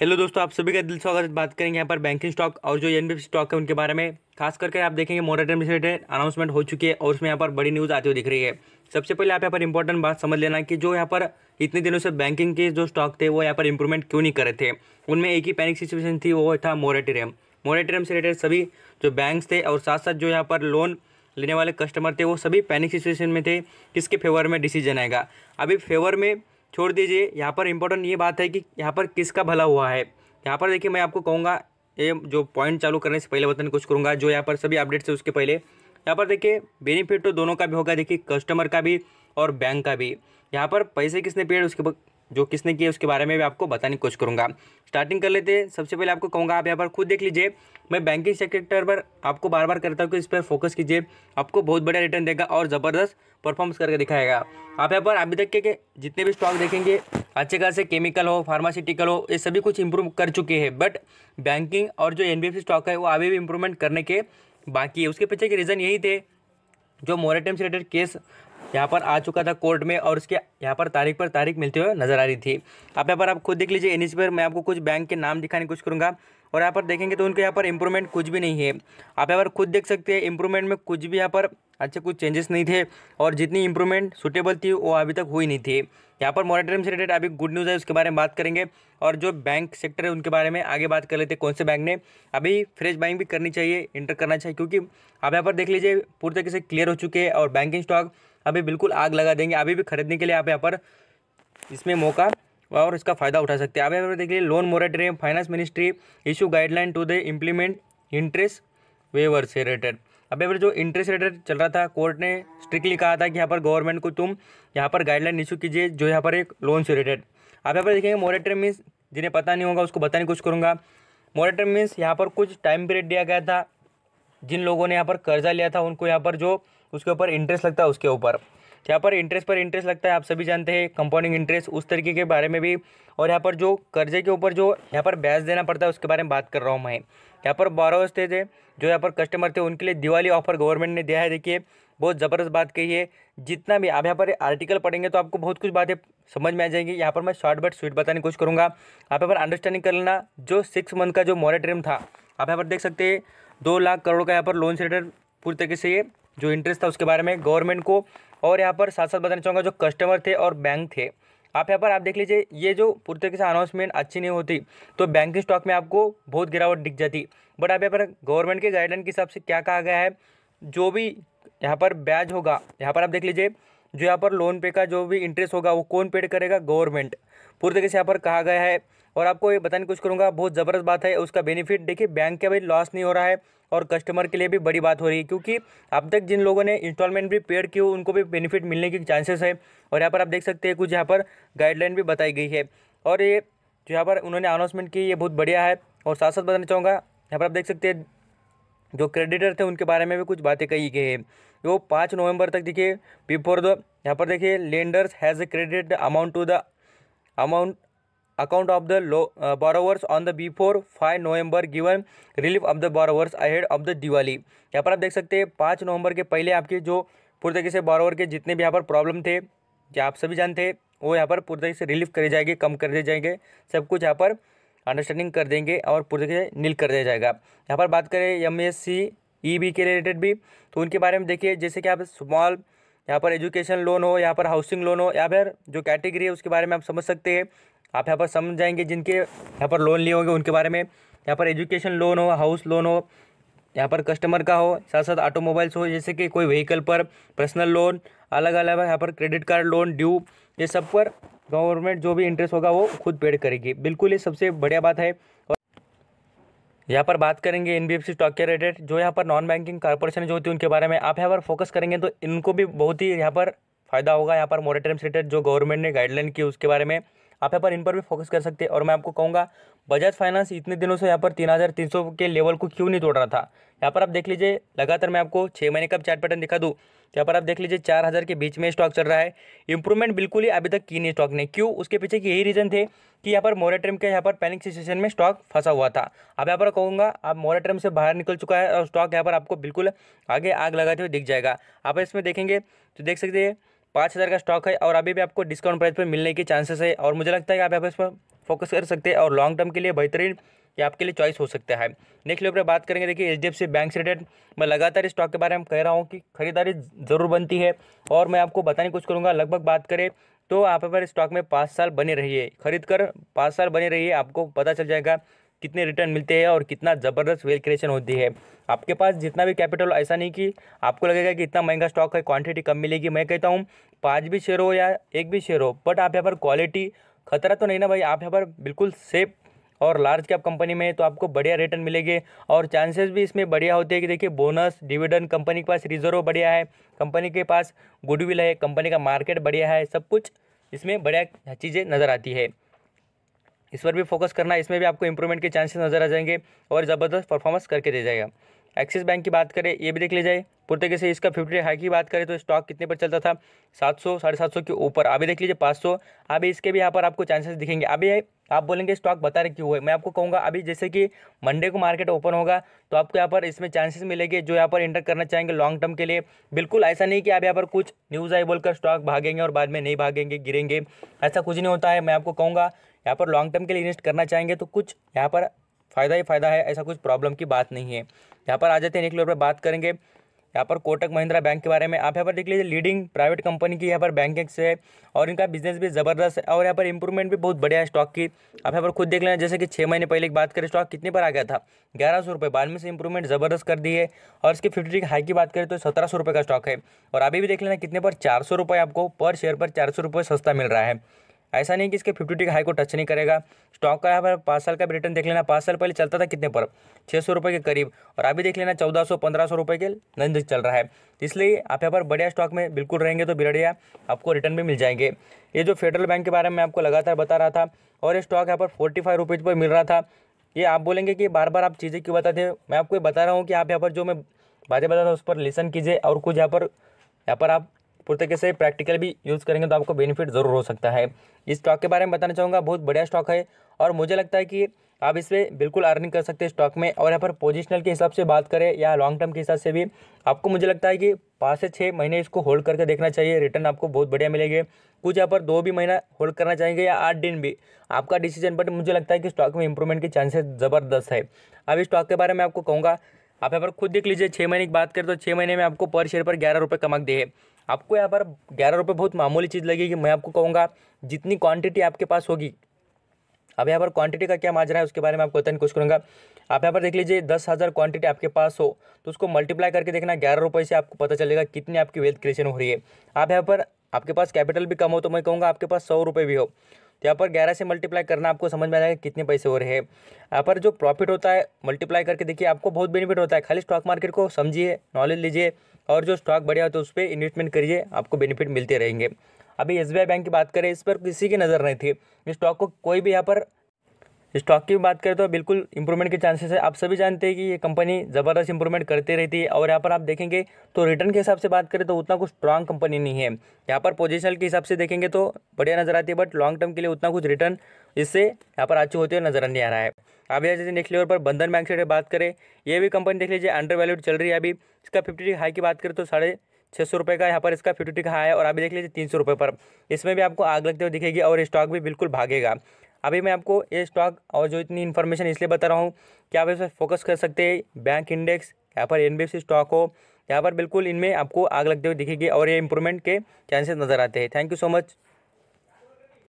hello दोस्तों आप सभी का दिल स्वागत बात करेंगे यहाँ पर बैंकिंग स्टॉक और जो एन स्टॉक है उनके बारे में खास करके आप देखेंगे मोरेटन रिलेटेड अनाउंसमेंट हो चुकी है और उसमें यहाँ पर बड़ी न्यूज़ आती हुई दिख रही है सबसे पहले आप यहाँ पर इंपॉर्टेंट बात समझ लेना कि जो यहाँ पर इतने दिनों से बैंकिंग के जो स्टॉक थे वो यहाँ पर इंप्रूवमेंट क्यों नहीं करे थे उनमें एक ही पैनिक सिचुएशन थी वो था मोरेटोरियम मोरेटेरियम से रिलेटेड सभी जो बैंक थे और साथ साथ जो यहाँ पर लोन लेने वाले कस्टमर थे वो सभी पैनिक सिचुएशन में थे किसके फेवर में डिसीजन आएगा अभी फेवर में छोड़ दीजिए यहाँ पर इम्पोर्टेंट ये बात है कि यहाँ पर किसका भला हुआ है यहाँ पर देखिए मैं आपको कहूँगा ये जो पॉइंट चालू करने से पहले बताने कुछ करूँगा जो यहाँ पर सभी अपडेट्स है उसके पहले यहाँ पर देखिए बेनिफिट तो दोनों का भी होगा देखिए कस्टमर का भी और बैंक का भी यहाँ पर पैसे किसने पेड उसके जो किसने किए उसके बारे में भी आपको बताने की कोशिश करूँगा स्टार्टिंग कर लेते हैं सबसे पहले आपको कहूँगा आप यहाँ पर खुद देख लीजिए मैं बैंकिंग सेक्टर पर आपको बार बार करता हूँ कि इस पर फोकस कीजिए आपको बहुत बढ़िया रिटर्न देगा और ज़बरदस्त परफॉर्मेंस करके दिखाएगा आप यहाँ पर अभी तक के जितने भी स्टॉक देखेंगे अच्छे खास केमिकल हो फार्मास्यूटिकल हो ये सभी कुछ इंप्रूव कर चुके हैं बट बैंकिंग और जो एन स्टॉक है वो अभी भी इम्प्रूवमेंट करने के बाकी है उसके पीछे के रीज़न यही थे जो मोरेटम से रिलेटेड केस यहाँ पर आ चुका था कोर्ट में और उसके यहाँ पर तारीख पर तारीख मिलते हुए नजर आ रही थी आप यहाँ पर आप खुद देख लीजिए इन पर मैं आपको कुछ बैंक के नाम दिखाने की कोशिश करूँगा और यहाँ पर देखेंगे तो उनके यहाँ पर इंप्रूवमेंट कुछ भी नहीं है आप यहाँ पर खुद देख सकते हैं इंप्रूवमेंट में कुछ भी यहाँ पर अच्छे कुछ चेंजेस नहीं थे और जितनी इंप्रूवमेंट सुटेबल थी वो अभी तक हुई नहीं थी यहाँ पर मॉनिटरिंग से रिलेटेड अभी गुड न्यूज़ है उसके बारे में बात करेंगे और जो बैंक सेक्टर है उनके बारे में आगे बात कर लेते हैं कौन से बैंक ने अभी फ्रेश बाइंग भी करनी चाहिए इंटर करना चाहिए क्योंकि आप यहाँ पर देख लीजिए पूरी तरीके से क्लियर हो चुके हैं और बैंकिंग स्टॉक अभी बिल्कुल आग लगा देंगे अभी भी खरीदने के लिए आप यहाँ पर इसमें मौका और इसका फ़ायदा उठा सकते हैं आप यहाँ पर देखिए loan moratorium finance ministry issue guideline to the implement interest waiver से रिलेटेड अब यहाँ पर जो इंटरेस्ट रेटेड चल रहा था कोर्ट ने स्ट्रिक्टली कहा था कि यहाँ पर गवर्नमेंट को तुम यहाँ पर गाइडलाइन इशू कीजिए जो यहाँ पर एक लोन से रिलेटेड आप यहाँ पर देखेंगे मोरेटोरियम मीन्स जिन्हें पता नहीं होगा उसको बताने नहीं कुछ करूँगा मोरेटोरियम मीन्स यहाँ पर कुछ टाइम पीरियड दिया गया था जिन लोगों ने यहाँ पर कर्जा लिया था उनको यहाँ पर जो उसके ऊपर इंटरेस्ट लगता है उसके ऊपर यहाँ पर इंटरेस्ट पर इंटरेस्ट लगता है आप सभी जानते हैं कंपाउंडिंग इंटरेस्ट उस तरीके के बारे में भी और यहाँ पर जो कर्जे के ऊपर जो यहाँ पर ब्याज देना पड़ता है उसके बारे में बात कर रहा हूँ मैं यहाँ पर बारोवर्स थे जो यहाँ पर कस्टमर थे उनके लिए दिवाली ऑफर गवर्नमेंट ने दिया है देखिए बहुत ज़बरदस्त बात कही है जितना भी आप यहाँ पर आर्टिकल पढ़ेंगे तो आपको बहुत कुछ बातें समझ में आ जाएंगी यहाँ पर मैं शॉर्ट बट स्वीट बताने की कोशिश करूँगा आप यहाँ पर अंडरस्टैंडिंग कर लेना जो सिक्स मंथ का जो मॉरेटोरियम था आप यहाँ पर देख सकते हैं दो लाख करोड़ का यहाँ पर लोन सेटर पूरी तरीके से ये जो इंटरेस्ट था उसके बारे में गवर्नमेंट को और यहाँ पर साथ साथ बताना चाहूँगा जो कस्टमर थे और बैंक थे आप यहाँ पर आप देख लीजिए ये जो पूरी तरीके से अनाउंसमेंट अच्छी नहीं होती तो बैंक स्टॉक में आपको बहुत गिरावट दिख जाती बट आप यहाँ पर गवर्नमेंट के गाइडलाइन के हिसाब से क्या कहा गया है जो भी यहाँ पर ब्याज होगा यहाँ पर आप देख लीजिए जो यहाँ पर लोन पे का जो भी इंटरेस्ट होगा वो कौन पेड करेगा गवर्नमेंट पूरी तरीके से यहाँ पर कहा गया है और आपको ये बताने की कोशिश करूँगा बहुत ज़बरदस्त बात है उसका बेनिफिट देखिए बैंक का भी लॉस नहीं हो रहा है और कस्टमर के लिए भी बड़ी बात हो रही है क्योंकि अब तक जिन लोगों ने इंस्टॉलमेंट भी पेड की हो उनको भी बेनिफिट मिलने की चांसेस है और यहाँ पर आप देख सकते हैं कुछ यहाँ पर गाइडलाइन भी बताई गई है और ये जो यहाँ पर उन्होंने अनाउंसमेंट की ये बहुत बढ़िया है और साथ साथ बताना चाहूँगा यहाँ पर आप देख सकते हैं जो क्रेडिटर थे उनके बारे में भी कुछ बातें कही गई है वो पाँच नवंबर तक देखिए बिफोर द यहाँ पर देखिए lenders has a credit amount to the amount account of the low uh, borrowers on the before 5 November given relief of the borrowers ahead of the Diwali यहाँ पर आप देख सकते हैं पाँच नवंबर के पहले आपके जो पूरी तरीके से बॉरोवर के जितने भी यहाँ पर प्रॉब्लम थे जो आप सभी जानते हैं वो यहाँ पर पूरी तरीके से रिलीफ करे जाएंगे कम कर दिए जाएंगे सब कुछ यहाँ पर अंडरस्टैंडिंग कर देंगे और पूरी तरीके से नील कर दिया जाएगा यहाँ पर बात करें M S C E B के रिलेटेड भी तो उनके बारे में देखिए जैसे कि आप स्मॉल यहाँ पर एजुकेशन लोन हो यहाँ पर हाउसिंग लोन हो या फिर जो कैटेगरी है उसके बारे में आप समझ सकते हैं आप यहाँ पर समझ जाएंगे जिनके यहाँ पर लोन लिए होंगे उनके बारे में यहाँ पर एजुकेशन लोन हो हाउस लोन हो यहाँ पर कस्टमर का हो साथ साथ ऑटोमोबाइल्स हो जैसे कि कोई व्हीकल पर पर्सनल लोन अलग अलग यहाँ पर क्रेडिट कार्ड लोन ड्यू ये सब पर गवर्नमेंट जो भी इंटरेस्ट होगा वो खुद पेड करेगी बिल्कुल ये सबसे बढ़िया बात है और यहाँ पर बात करेंगे एन स्टॉक के रिलेटेड जो यहाँ पर नॉन बैंकिंग कॉरपोरेशन जो होती है उनके बारे में आप यहाँ पर फोकस करेंगे तो इनको भी बहुत ही यहाँ पर फ़ायदा होगा यहाँ पर मोरेटोरियम रिलेटेड जो गवर्नमेंट ने गाइडलाइन की उसके बारे में आप यहाँ पर इन पर भी फोकस कर सकते हैं और मैं आपको कहूँगा बजाज फाइनेंस इतने दिनों से यहाँ पर तीन हज़ार तीन सौ के लेवल को क्यों नहीं तोड़ रहा था यहाँ पर आप देख लीजिए लगातार मैं आपको छः महीने का चार्ट पैटर्न दिखा दूँ यहाँ पर आप देख लीजिए चार हज़ार के बीच में स्टॉक चल रहा है इंप्रूवमेंट बिल्कुल ही अभी तक की नहीं स्टॉक ने क्यों उसके पीछे की यही रीज़न थे कि यहाँ पर मोरेट्रम के यहाँ पर पैनिक सिचुएशन में स्टॉक फंसा हुआ था अब यहाँ पर कहूँगा आप मोरेट्रम से बाहर निकल चुका है और स्टॉक यहाँ पर आपको बिल्कुल आगे आग लगाते हुए दिख जाएगा आप इसमें देखेंगे तो देख सकते हैं पाँच हज़ार का स्टॉक है और अभी भी आपको डिस्काउंट प्राइस पर मिलने के चांसेस है और मुझे लगता है कि आप इस पर फोकस कर सकते हैं और लॉन्ग टर्म के लिए बेहतरीन ये आपके लिए चॉइस हो सकता है नेक्स्ट लेवल पर बात करेंगे देखिए H D F C bank से रिलेटेड मैं लगातार स्टॉक के बारे में कह रहा हूँ कि खरीदारी ज़रूर बनती है और मैं आपको बताने की कुछ करूँगा लगभग बात करें तो आप पर स्टॉक में पाँच साल बने रहिए खरीद कर पाँच साल बने रहिए आपको पता चल जाएगा कितने रिटर्न मिलते हैं और कितना ज़बरदस्त वेल क्रिएशन होती है आपके पास जितना भी कैपिटल ऐसा नहीं कि आपको लगेगा कि इतना महंगा स्टॉक है क्वांटिटी कम मिलेगी मैं कहता हूँ पाँच भी शेयर हो या एक भी शेयर हो बट आप यहाँ पर क्वालिटी खतरा तो नहीं ना भाई आप यहाँ पर बिल्कुल सेफ और लार्ज कैप कंपनी में तो आपको बढ़िया रिटर्न मिलेगी और चांसेस भी इसमें बढ़िया होते हैं कि देखिए बोनस डिविडेंड कंपनी के पास रिजर्व बढ़िया है कंपनी के पास गुडविल है कंपनी का मार्केट बढ़िया है सब कुछ इसमें बढ़िया चीज़ें नज़र आती है इस पर भी फोकस करना इसमें भी आपको इंप्रूवमेंट के चांसेस नज़र आ जाएंगे और ज़बरदस्त परफॉर्मेंस करके दे जाएगा एक्सिस बैंक की बात करें ये भी देख लीजिए जाए पूरी तरीके से इसका फिफ्टी हाई की बात करें तो स्टॉक कितने पर चलता था सात सौ साढ़े सात सौ के ऊपर अभी देख लीजिए पाँच सौ अभी इसके भी यहाँ पर आपको चांसेस दिखेंगे अभी आप बोलेंगे स्टॉक बता रहे क्यों है मैं आपको कहूँगा अभी जैसे कि मंडे को मार्केट ओपन होगा तो आपको यहाँ पर इसमें चांसेस मिलेंगे जो यहाँ पर इंटर करना चाहेंगे लॉन्ग टर्म के लिए बिल्कुल ऐसा नहीं कि आप यहाँ पर कुछ न्यूज़ आई बोलकर स्टॉक भागेंगे और बाद में नहीं भागेंगे गिरेंगे ऐसा कुछ नहीं होता है मैं आपको कहूँगा यहाँ पर लॉन्ग टर्म के लिए इन्वेस्ट करना चाहेंगे तो कुछ यहाँ पर फ़ायदा ही फ़ायदा है ऐसा कुछ प्रॉब्लम की बात नहीं है यहाँ पर आ जाते हैं निकले पर बात करेंगे यहाँ पर कोटक महिंद्रा बैंक के बारे में आप यहाँ पर देख लीजिए लीडिंग प्राइवेट कंपनी की यहाँ पर बैंकिंग से है और इनका बिजनेस भी ज़बरदस्त है और यहाँ पर इंप्रूवमेंट भी बहुत बढ़िया है स्टॉक की आप यहाँ पर खुद देख लेना जैसे कि छः महीने पहले की बात करें स्टॉक कितने पर आ गया था ग्यारह सौ रुपये बाद में से इंप्रूवमेंट ज़बरदस्त कर दी है और इसकी फिफ्टी की हाई की बात करें तो सत्रह सौ रुपये का स्टॉक है और अभी भी देख लेना कितने पर चार सौ रुपये आपको पर शेयर पर चार सौ रुपये सस्ता मिल रहा है ऐसा नहीं कि इसके फिफ्टी टू हाई को टच नहीं करेगा स्टॉक का यहाँ पर पाँच साल का भी रिटर्न देख लेना पाँच साल पहले चलता था कितने पर छः सौ रुपये के करीब और अभी देख लेना चौदह सौ पंद्रह सौ रुपये के नंद चल रहा है इसलिए आप यहाँ पर बढ़िया स्टॉक में बिल्कुल रहेंगे तो बिरड़िया आपको रिटर्न भी मिल जाएंगे ये जो फेडरल बैंक के बारे में आपको लगातार बता रहा था और ये स्टॉक यहाँ पर फोर्टी फाइव रुपीज़ पर मिल रहा था ये आप बोलेंगे कि बार बार आप चीज़ें क्यों बताते हैं मैं आपको ये बता रहा हूँ कि आप यहाँ पर जो मैं बातें बता रहा हूँ उस पर लिसन कीजिए और कुछ यहाँ पर यहाँ पर आप पूरी तरीके से प्रैक्टिकल भी यूज़ करेंगे तो आपको बेनिफिट ज़रूर हो सकता है इस स्टॉक के बारे में बताना चाहूँगा बहुत बढ़िया स्टॉक है और मुझे लगता है कि आप इस पर बिल्कुल अर्निंग कर सकते हैं स्टॉक में और यहाँ पर पोजिशनल के हिसाब से बात करें या लॉन्ग टर्म के हिसाब से भी आपको मुझे लगता है कि पाँच से छः महीने इसको होल्ड करके देखना चाहिए रिटर्न आपको बहुत बढ़िया मिलेंगे कुछ यहाँ पर दो भी महीना होल्ड करना चाहेंगे या आठ दिन भी आपका डिसीजन बट मुझे लगता है कि स्टॉक में इंप्रूवमेंट के चांसेस ज़बरदस्त है अब इस स्टॉक के बारे में आपको कहूँगा आप यहाँ पर खुद देख लीजिए छः महीने की बात करें तो छः महीने में आपको पर शेयर पर ग्यारह रुपये कमक दिए आपको यहाँ पर ग्यारह रुपये बहुत मामूली चीज़ लगेगी मैं आपको कहूँगा जितनी क्वांटिटी आपके पास होगी अब यहाँ पर क्वांटिटी का क्या माजरा है उसके बारे में आपको बताने की कोशिश करूँगा आप यहाँ पर देख लीजिए दस हज़ार क्वांटिटी आपके पास हो तो उसको मल्टीप्लाई करके देखना ग्यारह रुपये से आपको पता चलेगा कितनी आपकी वेल्थ क्रिएशन हो रही है आप यहाँ पर आपके पास कैपिटल भी कम हो तो मैं कहूँगा आपके पास सौ रुपये भी हो तो यहाँ पर ग्यारह से मल्टीप्लाई करना आपको समझ में आ जाएगा कितने पैसे हो रहे हैं यहाँ पर जो प्रॉफिट होता है मल्टीप्लाई करके देखिए आपको बहुत बेनिफिट होता है खाली स्टॉक मार्केट को समझिए नॉलेज लीजिए और जो स्टॉक बढ़िया होता तो है उस पर इन्वेस्टमेंट करिए आपको बेनिफिट मिलते रहेंगे अभी एस बैंक की बात करें इस पर किसी की नज़र नहीं थी इस स्टॉक को कोई भी यहाँ पर स्टॉक की बात करें तो बिल्कुल इंप्रूवमेंट के चांसेस है आप सभी जानते हैं कि ये कंपनी ज़बरदस्त इंप्रूवमेंट करती रहती है और यहाँ पर आप देखेंगे तो रिटर्न के हिसाब से बात करें तो उतना कुछ स्ट्रांग कंपनी नहीं है यहाँ पर पोजिशनल के हिसाब से देखेंगे तो बढ़िया नज़र आती है बट लॉन्ग टर्म के लिए उतना कुछ रिटर्न इससे यहाँ पर अच्छी होती है नजर नहीं आ रहा है आप यहाँ जैसे नेक्स्ट लेवल पर बंधन बैंक से बात करें ये भी कंपनी देख लीजिए अंडर वैल्यूड चल रही है अभी इसका फिफ्टी हाई की बात करें तो साढ़े छः सौ रुपये का यहाँ पर इसका फिफ्टी का हाई है और अभी देख लीजिए तीन सौ रुपये पर इसमें भी आपको आग लगते हुए दिखेगी और स्टॉक भी बिल्कुल भागेगा अभी मैं आपको ये स्टॉक और जो इतनी इन्फॉर्मेशन इसलिए बता रहा हूँ कि आप इस पर फोकस कर सकते हैं बैंक इंडेक्स यहाँ पर एन स्टॉक हो यहाँ पर बिल्कुल इनमें आपको आग लगते हुए दिखेगी और ये इंप्रूवमेंट के चांसेस नज़र आते हैं थैंक यू सो मच